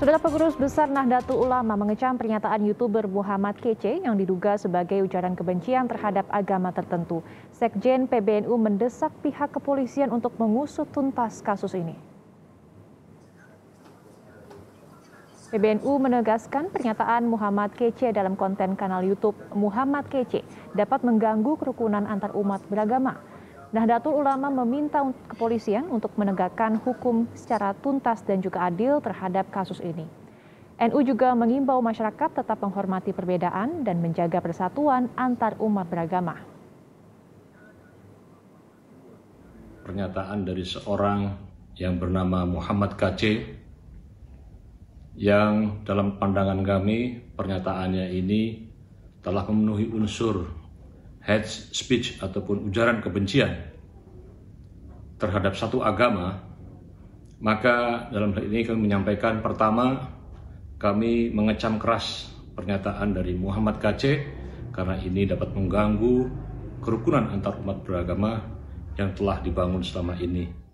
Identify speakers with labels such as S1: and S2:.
S1: Saudara Pengurus Besar Nahdlatul Ulama mengecam pernyataan YouTuber Muhammad Kece yang diduga sebagai ujaran kebencian terhadap agama tertentu. Sekjen PBNU mendesak pihak kepolisian untuk mengusut tuntas kasus ini. PBNU menegaskan pernyataan Muhammad Kece dalam konten kanal YouTube Muhammad Kece dapat mengganggu kerukunan antar umat beragama. Nahdlatul Ulama meminta kepolisian untuk menegakkan hukum secara tuntas dan juga adil terhadap kasus ini. NU juga mengimbau masyarakat tetap menghormati perbedaan dan menjaga persatuan antar umat beragama.
S2: Pernyataan dari seorang yang bernama Muhammad KC yang dalam pandangan kami pernyataannya ini telah memenuhi unsur hate speech ataupun ujaran kebencian terhadap satu agama, maka dalam hal ini kami menyampaikan pertama kami mengecam keras pernyataan dari Muhammad KC karena ini dapat mengganggu kerukunan antar umat beragama yang telah dibangun selama ini.